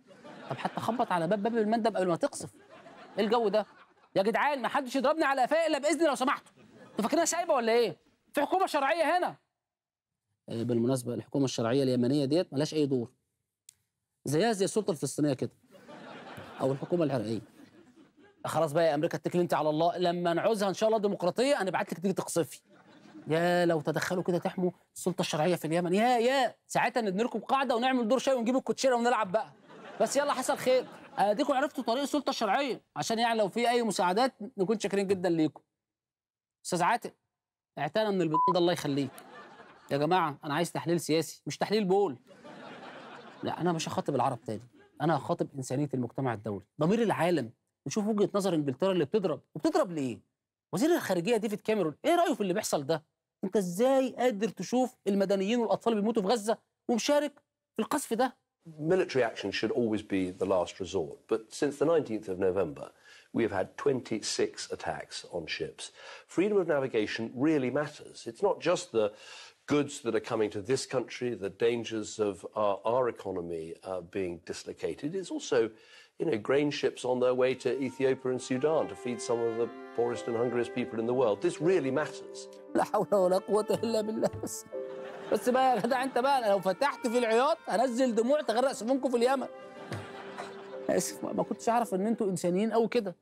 طب حتى خبط على باب باب المندب قبل ما تقصف ايه الجو ده يا جدعان ما حدش يضربني على قفايا الا باذن لو سمحتوا انتوا فاكرينها سايبه ولا ايه في حكومه شرعيه هنا آه، بالمناسبه الحكومه الشرعيه اليمنيه ديت ملهاش اي دور زيها زي السلطه الفلسطينيه كده او الحكومه العراقيه خلاص بقى يا امريكا اتكل انت على الله لما نعوزها ان شاء الله ديمقراطيه هنبعت لك تيجي تقصفي يا لو تدخلوا كده تحموا السلطه الشرعيه في اليمن يا يا ساعتها نبني لكم قاعده ونعمل دور شاي ونجيب الكوتشيره ونلعب بقى بس يلا حصل خير اديكم عرفتوا طريق السلطه الشرعيه عشان يعني لو في اي مساعدات نكون شاكرين جدا ليكم استاذ عاتق اعتنى من البطن ده الله يخليك يا جماعه انا عايز تحليل سياسي مش تحليل بول لا انا مش هخاطب العرب تاني انا هخاطب انسانيه المجتمع الدولي ضمير العالم نشوف وجهه نظر انجلترا اللي بتضرب وبتضرب ليه وزير الخارجيه ديفيد كاميرون ايه رايه في اللي بيحصل ده انت ازاي قادر تشوف المدنيين والاطفال بيموتوا في غزه ومشارك في القصف ده Military action should always be the last resort, but since the 19th of November, we have had 26 attacks on ships. Freedom of navigation really matters. It's not just the goods that are coming to this country, the dangers of our, our economy uh, being dislocated. It's also, you know, grain ships on their way to Ethiopia and Sudan to feed some of the poorest and hungriest people in the world. This really matters. لا حول ولا قوة إلا بالله بس بس بقى يا جدع أنت بقى لو فتحت في العياط هنزل دموع تغرق سفنكم في اليمن. آسف ما كنتش أعرف إن أنتوا إنسانيين أوي كده.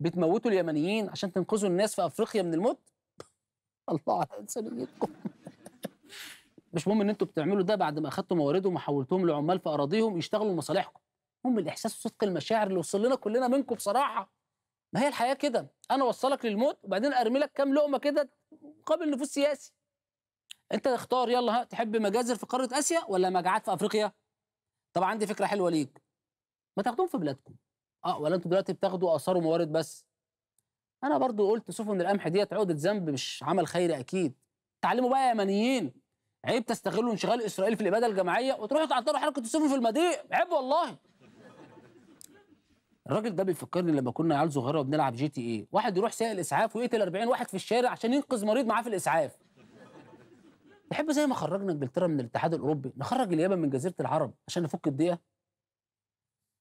بتموتوا اليمنيين عشان تنقذوا الناس في أفريقيا من الموت؟ الله على إنسانيتكم. مش مهم ان انتوا بتعملوا ده بعد ما اخدتوا مواردهم وحولتهم لعمال في اراضيهم يشتغلوا لمصالحكم هم الاحساس وصدق المشاعر اللي وصل لنا كلنا منكم بصراحه ما هي الحياه كده انا اوصلك للموت وبعدين ارمي لك كام لقمه كده مقابل نفوذ سياسي انت اختار يلا ها تحب مجازر في قاره اسيا ولا مجاعات في افريقيا طب عندي فكره حلوه ليك ما تاخدوهم في بلادكم اه ولا انتوا دلوقتي بتاخدوا اثار وموارد بس انا برضو قلت سفن القمح ديت عقده ذنب مش عمل خيري اكيد تعلموا بقى يا يمنيين عيب تستغلوا انشغال اسرائيل في الاباده الجماعيه وتروحوا تعطلوا حركه السفن في المضيء عيب والله الراجل ده بيفكرني لما كنا عيال صغيره وبنلعب جي تي ايه واحد يروح سائل الاسعاف ويقتل 40 واحد في الشارع عشان ينقذ مريض معاه في الاسعاف تحب زي ما خرجنا انجلترا من الاتحاد الاوروبي نخرج اليابان من جزيره العرب عشان نفك الديه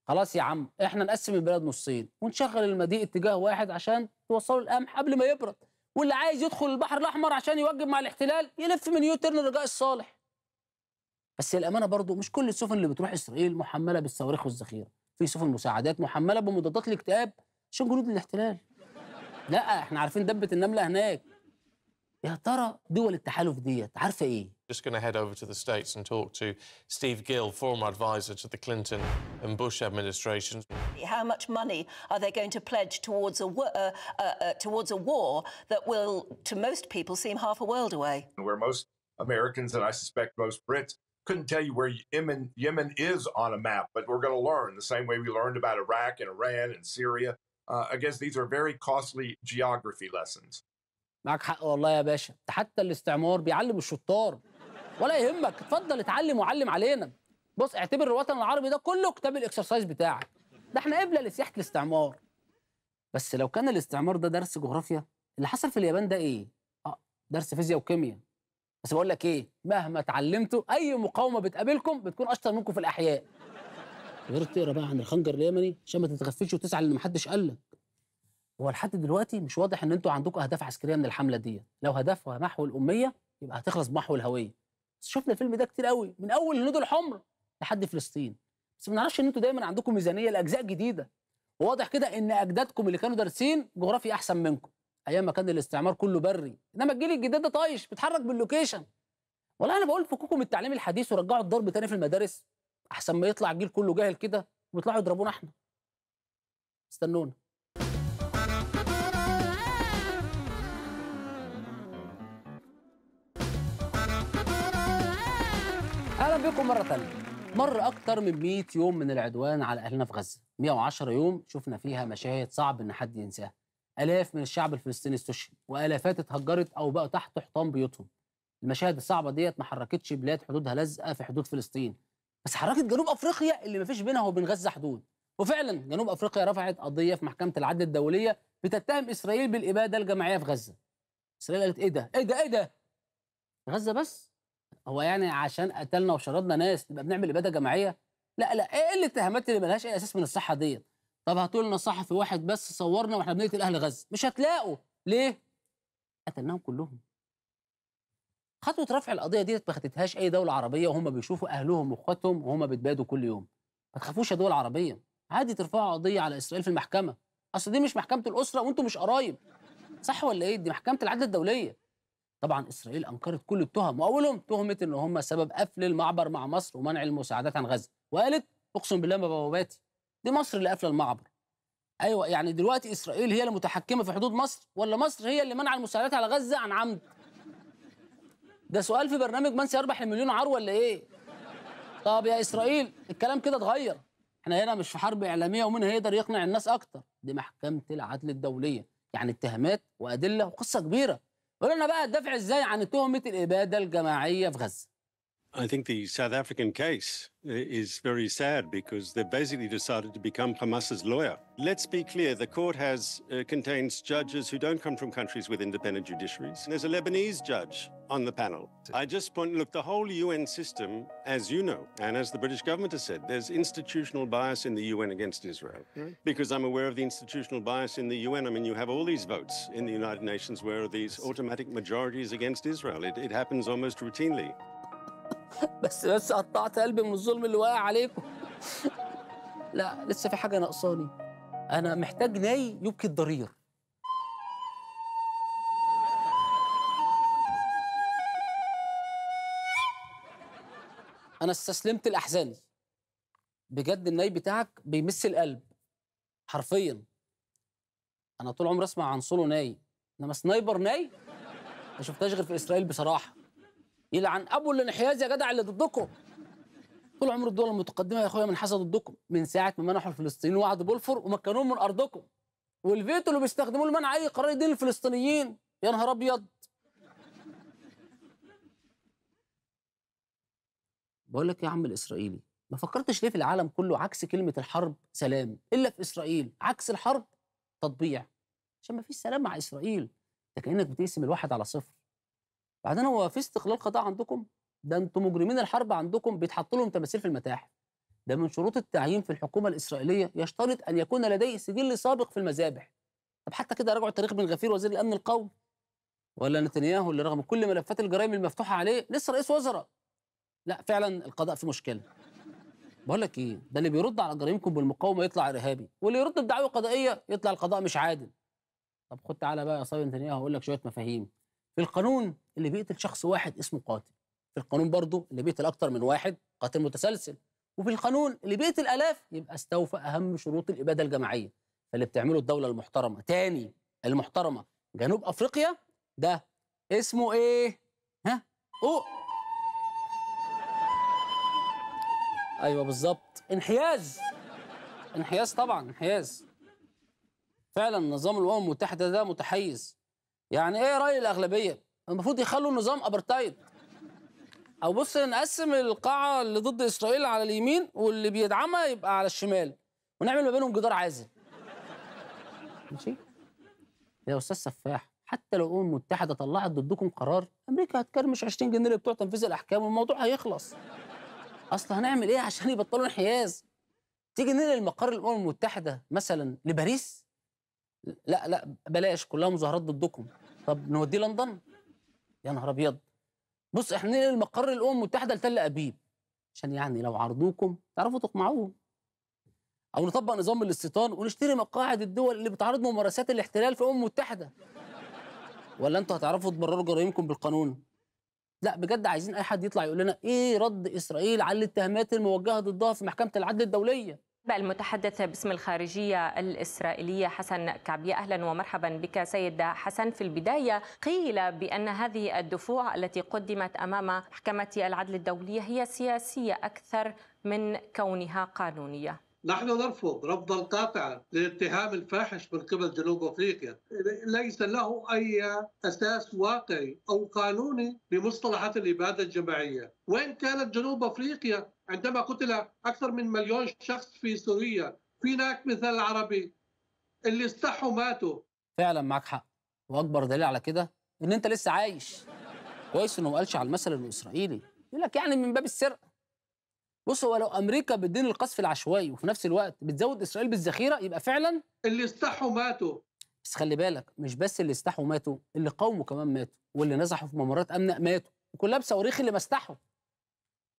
خلاص يا عم احنا نقسم البلد نصين ونشغل المضيء اتجاه واحد عشان توصلوا القمح قبل ما يبرد واللي عايز يدخل البحر الاحمر عشان يوجب مع الاحتلال يلف من يوترن الرجاء الصالح بس الامانه برضو مش كل السفن اللي بتروح اسرائيل محمله بالصواريخ والذخيره في سفن مساعدات محمله بمضادات الاكتئاب عشان جنود الاحتلال لا احنا عارفين دبه النمله هناك يا ترى دول التحالف ديت عارفه ايه؟ Just going to head over to the States and talk to Steve Gill, former advisor to the Clinton and Bush administrations. How much money are they going to pledge towards a, uh, uh, uh, towards a war that will, to most people, seem half a world away? Where most Americans, and I suspect most Brits, couldn't tell you where Yemen, Yemen is on a map, but we're going to learn the same way we learned about Iraq and Iran and Syria. Uh, I guess these are very costly geography lessons. معاك حق والله يا باشا ده حتى الاستعمار بيعلم الشطار ولا يهمك اتفضل اتعلم وعلم علينا بص اعتبر الوطن العربي ده كله كتاب الاكسرسايز بتاعك ده احنا قبله لسياحه الاستعمار بس لو كان الاستعمار ده درس جغرافيا اللي حصل في اليابان ده ايه اه درس فيزياء وكيمياء بس بقول لك ايه مهما اتعلمتوا اي مقاومه بتقابلكم بتكون اشطر منكم في الاحياء غير تقرا بقى عن الخنجر اليمني عشان ما تتغفلش وتزعل ان محدش قال لك هو لحد دلوقتي مش واضح ان انتوا عندكم اهداف عسكريه من الحمله دي لو هدفها محو الاميه يبقى هتخلص محو الهويه بس شفنا الفيلم ده كتير قوي من اول الهنود الحمر لحد فلسطين بس ما نعرفش ان انتوا دايما عندكم ميزانيه لاجزاء جديده وواضح كده ان اجدادكم اللي كانوا دارسين جغرافيا احسن منكم ايام ما كان الاستعمار كله بري انما الجيل الجديد ده طايش بيتحرك باللوكيشن والله انا بقول فكوكم من التعليم الحديث ورجعوا الضرب تاني في المدارس احسن ما يطلع الجيل كله جاهل كده ويطلعوا يضربونا احنا استنونا بكم مره ثانيه مر اكتر من 100 يوم من العدوان على اهلنا في غزه 110 يوم شفنا فيها مشاهد صعب ان حد ينساها الاف من الشعب الفلسطيني استشهد والافات اتهجرت او بقوا تحت حطام بيوتهم المشاهد الصعبه ديت ما حركتش بلاد حدودها لازقه في حدود فلسطين بس حركت جنوب افريقيا اللي ما فيش بينها وبين غزه حدود وفعلا جنوب افريقيا رفعت قضيه في محكمه العدل الدوليه بتتهم اسرائيل بالاباده الجماعيه في غزه اسرائيل قالت ايه ده ايه ده ايه ده غزه بس هو يعني عشان قتلنا وشردنا ناس نبقى بنعمل اباده جماعيه لا لا ايه الاتهامات اللي ملهاش اي اساس من الصحه ديت طب هاتوا لنا صحفي واحد بس صورنا واحنا بنقتل اهل غزه مش هتلاقوا ليه قتلناهم كلهم خطوه رفع القضيه ديت ما خدتهاش اي دوله عربيه وهم بيشوفوا اهلهم واخواتهم وهم بيتبادوا كل يوم ما تخافوش يا دول عربيه عادي ترفعوا قضيه على اسرائيل في المحكمه اصل دي مش محكمه الاسره وانتم مش قرايب صح ولا ايه دي محكمه العدل الدوليه طبعا اسرائيل انكرت كل التهم واولهم تهمه ان هم سبب قفل المعبر مع مصر ومنع المساعدات عن غزه وقالت اقسم بالله ما بواباتي دي مصر اللي قافله المعبر ايوه يعني دلوقتي اسرائيل هي المتحكمه في حدود مصر ولا مصر هي اللي منع المساعدات على غزه عن عمد ده سؤال في برنامج من سيربح المليون عار ولا ايه طب يا اسرائيل الكلام كده اتغير احنا هنا مش في حرب اعلاميه ومين هيقدر يقنع الناس اكتر دي محكمه العدل الدوليه يعني اتهامات وادله وقصه كبيره قررنا بقى الدفع ازاي عن تهمه الاباده الجماعيه في غزه I think the South African case uh, is very sad because they basically decided to become Hamas's lawyer. Let's be clear: the court has uh, contains judges who don't come from countries with independent judiciaries. There's a Lebanese judge on the panel. I just point look the whole UN system, as you know, and as the British government has said, there's institutional bias in the UN against Israel. Because I'm aware of the institutional bias in the UN. I mean, you have all these votes in the United Nations where these automatic majorities against Israel. It, it happens almost routinely. بس بس قطعت قلبي من الظلم اللي واقع عليكم لا لسه في حاجه ناقصاني انا محتاج ناي يبكي الضرير انا استسلمت لاحزاني بجد الناي بتاعك بيمس القلب حرفيا انا طول عمري اسمع عن سولو ناي انما سنايبر ناي ما شفتهاش غير في اسرائيل بصراحه يلعن ابو الانحياز يا جدع اللي ضدكم طول عمر الدول المتقدمه يا اخويا من حسد ضدكم من ساعه ما منحوا الفلسطينيين وعد بلفور ومكنوهم من ارضكم والفيتو اللي بيستخدموه لمنع اي قرار يدين الفلسطينيين يا نهار ابيض بقول لك يا عم الاسرائيلي ما فكرتش ليه في العالم كله عكس كلمه الحرب سلام الا في اسرائيل عكس الحرب تطبيع عشان ما فيش سلام مع اسرائيل ده كانك بتقسم الواحد على صفر بعدين هو في استقلال قضاء عندكم ده انتم مجرمين الحرب عندكم بيتحط لهم تماثيل في المتاحف ده من شروط التعيين في الحكومة الإسرائيلية يشترط أن يكون لديه سجل سابق في المذابح طب حتى كده راجعوا التاريخ بن غفير وزير الأمن القومي ولا نتنياهو اللي رغم كل ملفات الجرائم المفتوحة عليه لسه رئيس وزراء لا فعلا القضاء في مشكلة بقول لك ايه ده اللي بيرد على جرائمكم بالمقاومه يطلع ارهابي واللي يرد بدعاوى قضائيه يطلع القضاء مش عادل طب خد تعالى بقى يا صبي نتنياهو اقول لك شويه مفاهيم في القانون اللي بيقتل شخص واحد اسمه قاتل في القانون برضه اللي بيقتل أكتر من واحد قاتل متسلسل وفي القانون اللي بيقتل آلاف يبقى استوفى أهم شروط الإبادة الجماعية فاللي بتعمله الدولة المحترمة تاني المحترمة جنوب أفريقيا ده اسمه إيه؟ ها؟ أو أيوه بالظبط انحياز انحياز طبعا انحياز فعلا نظام الامم المتحده ده متحيز يعني ايه راي الاغلبيه المفروض يخلوا نظام ابرتايد او بص نقسم القاعه اللي ضد اسرائيل على اليمين واللي بيدعمها يبقى على الشمال ونعمل ما بينهم جدار عازل ماشي يا استاذ سفاح حتى لو الامم المتحده طلعت ضدكم قرار امريكا هتكرمش 20 جنيه بتوع تنفيذ الاحكام والموضوع هيخلص اصل هنعمل ايه عشان يبطلوا انحياز تيجي ننقل مقر الامم المتحده مثلا لباريس لا لا بلاش كلها مظاهرات ضدكم طب نوديه لندن يا نهار ابيض بص احنا ننقل مقر الامم المتحده لتل ابيب عشان يعني لو عرضوكم تعرفوا تقمعوهم او نطبق نظام الاستيطان ونشتري مقاعد الدول اللي بتعرض ممارسات الاحتلال في الامم المتحده ولا انتوا هتعرفوا تبرروا جرائمكم بالقانون لا بجد عايزين اي حد يطلع يقول لنا ايه رد اسرائيل على الاتهامات الموجهه ضدها في محكمه العدل الدوليه المتحدث باسم الخارجية الإسرائيلية حسن كعبية أهلا ومرحبا بك سيد حسن في البداية قيل بأن هذه الدفوع التي قدمت أمام محكمة العدل الدولية هي سياسية أكثر من كونها قانونية نحن نرفض رفضا قاطعا للاتهام الفاحش من قبل جنوب افريقيا ليس له اي اساس واقعي او قانوني لمصطلحات الاباده الجماعيه وان كانت جنوب افريقيا عندما قتل أكثر من مليون شخص في سوريا في هناك مثال عربي اللي استحوا ماتوا فعلا معك حق واكبر دليل على كده ان انت لسه عايش كويس انه ما قالش على المثل الاسرائيلي يقول لك يعني من باب السرقه بص هو لو امريكا بتدين القصف العشوائي وفي نفس الوقت بتزود اسرائيل بالذخيره يبقى فعلا اللي استحوا ماتوا بس خلي بالك مش بس اللي استحوا ماتوا اللي قاوموا كمان ماتوا واللي نزحوا في ممرات امن ماتوا وكلها بصواريخ اللي ما استحوا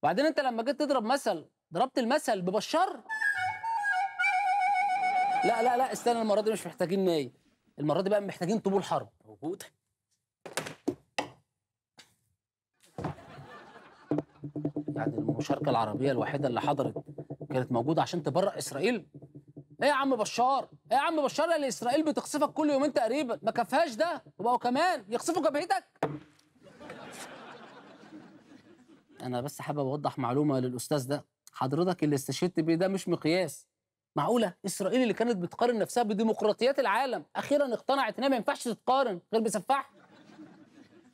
بعدين انت لما جيت تضرب مثل ضربت المثل ببشار لا لا لا استنى المره دي مش محتاجين ناي المره دي بقى محتاجين طبول حرب موجود يعني المشاركه العربيه الوحيده اللي حضرت كانت موجوده عشان تبرأ اسرائيل ايه يا عم بشار ايه يا عم بشار اللي اسرائيل بتقصفك كل يومين تقريبا ما كفاش ده وبقوا كمان يقصفوا جبهتك انا بس حابب اوضح معلومه للاستاذ ده حضرتك اللي استشهدت بيه ده مش مقياس معقوله اسرائيل اللي كانت بتقارن نفسها بديمقراطيات العالم اخيرا اقتنعت انها ما ينفعش تتقارن غير بسفاح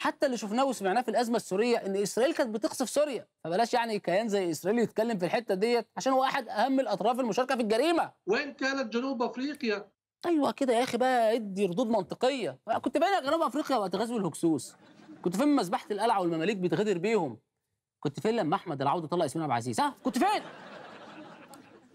حتى اللي شفناه وسمعناه في الازمه السوريه ان اسرائيل كانت بتقصف سوريا فبلاش يعني كيان زي اسرائيل يتكلم في الحته ديت عشان هو احد اهم الاطراف المشاركه في الجريمه وين كانت جنوب افريقيا ايوه كده يا اخي بقى ادي ردود منطقيه كنت بين جنوب افريقيا وقت غزو الهكسوس كنت فين مذبحه القلعه والمماليك بتغدر بيهم كنت فين لما احمد العوضي طلع ياسمين عبد العزيز ها كنت فين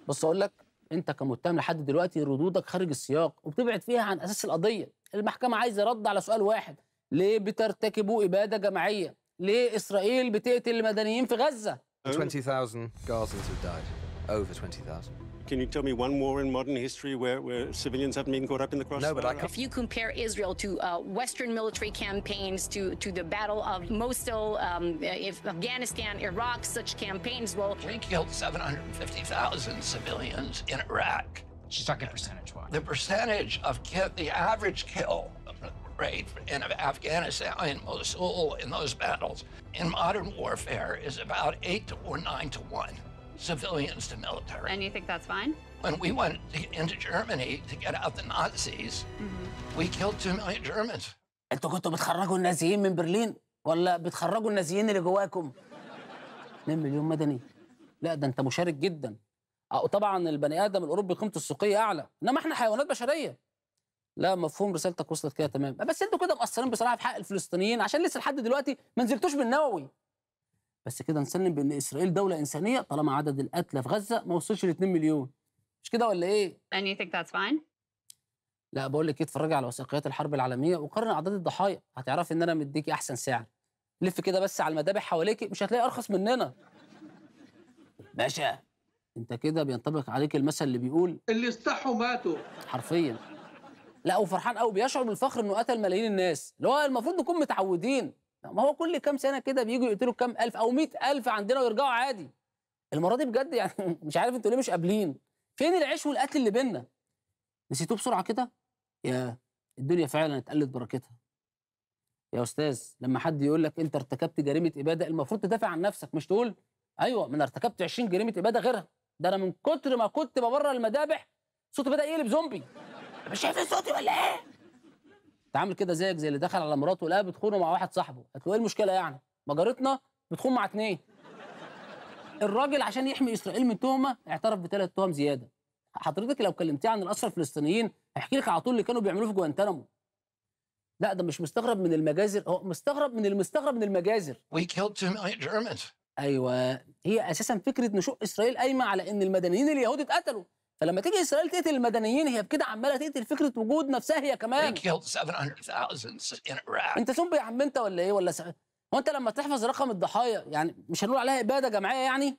بص اقول لك انت كمتهم لحد دلوقتي ردودك خارج السياق وبتبعد فيها عن اساس القضيه المحكمه عايزه رد على سؤال واحد ليه بترتكبوا اباده جماعيه ليه اسرائيل بتقتل المدنيين في غزه 20000 Gazans have died over 20000 Can you tell me one war in modern history where, where civilians haven't been caught up in the crossfire? No, but I can't. If you compare Israel to uh, Western military campaigns, to, to the Battle of Mosul, um, if Afghanistan, Iraq, such campaigns, well... We killed 750,000 civilians in Iraq. She's talking percentage-wise. The percentage of kill, the average kill rate in Afghanistan, in Mosul, in those battles, in modern warfare is about 8 to or 9 to 1. civilians to military. And you think that's fine? When we went into Germany to get out the Nazis, mm-hmm. we killed two million Germans. انتوا كنتوا بتخرجوا النازيين من برلين ولا بتخرجوا النازيين اللي جواكم؟ 2 مليون مدني لا ده انت مشارك جدا آه، طبعا البني ادم الاوروبي قيمته السوقيه اعلى انما احنا حيوانات بشريه لا مفهوم رسالتك وصلت كده تمام بس انتوا كده مقصرين بصراحه في حق الفلسطينيين عشان لسه لحد دلوقتي ما نزلتوش بالنووي بس كده نسلم بان اسرائيل دوله انسانيه طالما عدد القتلى في غزه ما وصلش ل 2 مليون مش كده ولا ايه؟ And you think that's fine? لا بقول لك اتفرجي على وثائقيات الحرب العالميه وقارن اعداد الضحايا هتعرفي ان انا مديكي احسن سعر لف كده بس على المذابح حواليكي مش هتلاقي ارخص مننا باشا انت كده بينطبق عليك المثل اللي بيقول اللي استحوا ماتوا حرفيا لا وفرحان قوي بيشعر بالفخر انه قتل ملايين الناس اللي هو المفروض نكون متعودين ما هو كل كام سنه كده بيجوا يقتلوا كام الف او مئة الف عندنا ويرجعوا عادي المره دي بجد يعني مش عارف انتوا ليه مش قابلين فين العيش والقتل اللي بينا نسيتوه بسرعه كده يا الدنيا فعلا اتقلت بركتها يا استاذ لما حد يقول لك انت ارتكبت جريمه اباده المفروض تدافع عن نفسك مش تقول ايوه ما انا ارتكبت 20 جريمه اباده غيرها ده انا من كتر ما كنت ببرر المذابح صوتي بدا يقلب زومبي مش شايف صوتي ولا ايه انت عامل كده زيك زي اللي دخل على مراته لا بتخونه مع واحد صاحبه قالت له ايه المشكله يعني ما جارتنا بتخون مع اتنين الراجل عشان يحمي اسرائيل من تهمه اعترف بثلاث تهم زياده حضرتك لو كلمتيه عن الاسرى الفلسطينيين هيحكي لك على طول اللي كانوا بيعملوه في جوانتانامو لا ده مش مستغرب من المجازر هو مستغرب من المستغرب من المجازر ايوه هي اساسا فكره نشوء اسرائيل قايمه على ان المدنيين اليهود اتقتلوا فلما تيجي اسرائيل تقتل المدنيين هي بكده عماله تقتل فكره وجود نفسها هي كمان انت ثم يا عم انت ولا ايه ولا هو انت لما تحفظ رقم الضحايا يعني مش هنقول عليها اباده جماعيه يعني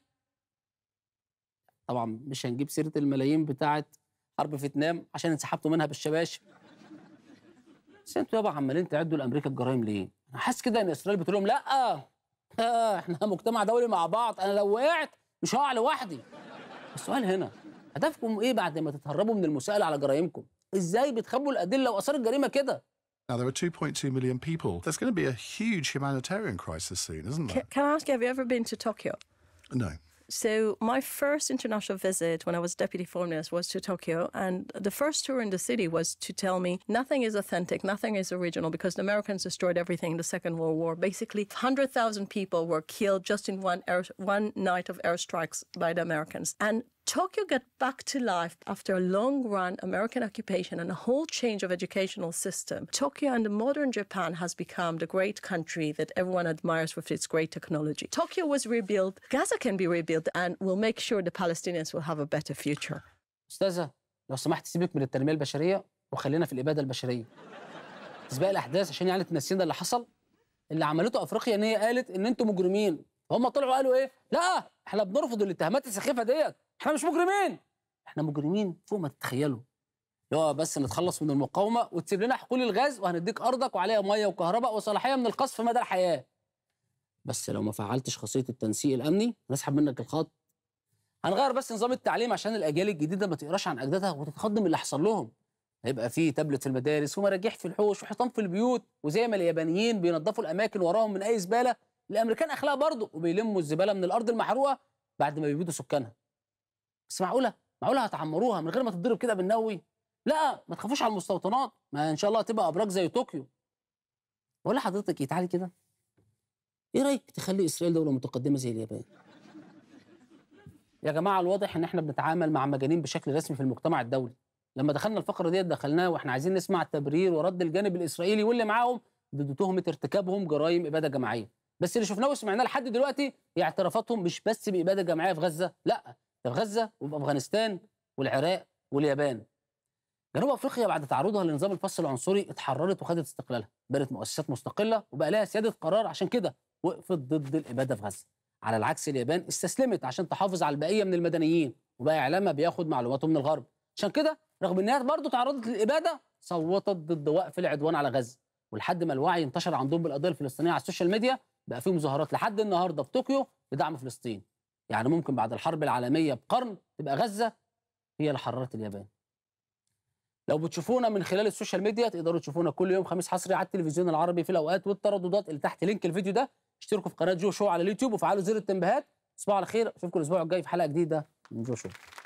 طبعا مش هنجيب سيره الملايين بتاعه حرب فيتنام عشان انسحبتوا منها بالشباش بس انتوا يابا عمالين تعدوا لامريكا الجرائم ليه؟ انا حاسس كده ان اسرائيل بتقول لهم لا آه احنا مجتمع دولي مع بعض انا لو وقعت مش هقع لوحدي السؤال هنا هدفكم ايه بعد ما تتهربوا من المساءله على جرائمكم ازاي بتخبوا الادله واثار الجريمه كده Now, there are 2.2 million people. There's going to be a huge humanitarian crisis soon, isn't there? Can, can I ask you, have you ever been to Tokyo? No. So, my first international visit when I was deputy foreign minister was to Tokyo. And the first tour in the city was to tell me nothing is authentic, nothing is original, because the Americans destroyed everything in the Second World War. Basically, 100,000 people were killed just in one, air, one night of airstrikes by the Americans. And Tokyo got back to life after a long run American occupation and a whole change of educational system. Tokyo and the modern Japan has become the great country that everyone admires with its great technology. Tokyo was rebuilt, Gaza can be rebuilt, and we will make sure the Palestinians will have a better future. أستاذة لو سمحت سيبك من التنمية البشرية وخلينا في الإبادة البشرية. تسبق الأحداث عشان يعني التنسيين ده اللي حصل اللي عملته أفريقيا إن هي قالت إن أنتم مجرمين. هم طلعوا قالوا إيه؟ لا احنا بنرفض الاتهامات السخيفة ديت. احنا مش مجرمين احنا مجرمين فوق ما تتخيلوا اللي هو بس نتخلص من المقاومه وتسيب لنا حقول الغاز وهنديك ارضك وعليها ميه وكهرباء وصلاحيه من القصف مدى الحياه بس لو ما فعلتش خاصيه التنسيق الامني هنسحب منك الخط هنغير بس نظام التعليم عشان الاجيال الجديده ما تقراش عن اجدادها وتتقدم اللي حصل لهم هيبقى في تابلت في المدارس ومراجيح في الحوش وحيطان في البيوت وزي ما اليابانيين بينظفوا الاماكن وراهم من اي زباله الامريكان اخلاق برضه وبيلموا الزباله من الارض المحروقه بعد ما بيبيدوا سكانها بس معقوله معقوله هتعمروها من غير ما تتضرب كده بالنووي لا ما تخافوش على المستوطنات ما ان شاء الله هتبقى ابراج زي طوكيو بقول لحضرتك ايه تعالي كده ايه رايك تخلي اسرائيل دوله متقدمه زي اليابان يا جماعه الواضح ان احنا بنتعامل مع مجانين بشكل رسمي في المجتمع الدولي لما دخلنا الفقره ديت دخلناها واحنا عايزين نسمع التبرير ورد الجانب الاسرائيلي واللي معاهم ضد تهمه ارتكابهم جرائم اباده جماعيه بس اللي شفناه وسمعناه لحد دلوقتي هي اعترافاتهم مش بس باباده جماعيه في غزه لا ده في غزه وافغانستان والعراق واليابان جنوب افريقيا بعد تعرضها لنظام الفصل العنصري اتحررت وخدت استقلالها بقت مؤسسات مستقله وبقى لها سياده قرار عشان كده وقفت ضد الاباده في غزه على العكس اليابان استسلمت عشان تحافظ على البقيه من المدنيين وبقى اعلامها بياخد معلوماته من الغرب عشان كده رغم انها برضه تعرضت للاباده صوتت ضد وقف العدوان على غزه ولحد ما الوعي انتشر عندهم بالقضيه الفلسطينيه على السوشيال ميديا بقى في مظاهرات لحد النهارده في طوكيو بدعم فلسطين يعني ممكن بعد الحرب العالمية بقرن تبقى غزة هي اللي حررت اليابان لو بتشوفونا من خلال السوشيال ميديا تقدروا تشوفونا كل يوم خميس حصري على التلفزيون العربي في الاوقات والترددات اللي تحت لينك الفيديو ده اشتركوا في قناه جو شو على اليوتيوب وفعلوا زر التنبيهات تصبحوا على خير اشوفكم الاسبوع الجاي في حلقه جديده من جو شو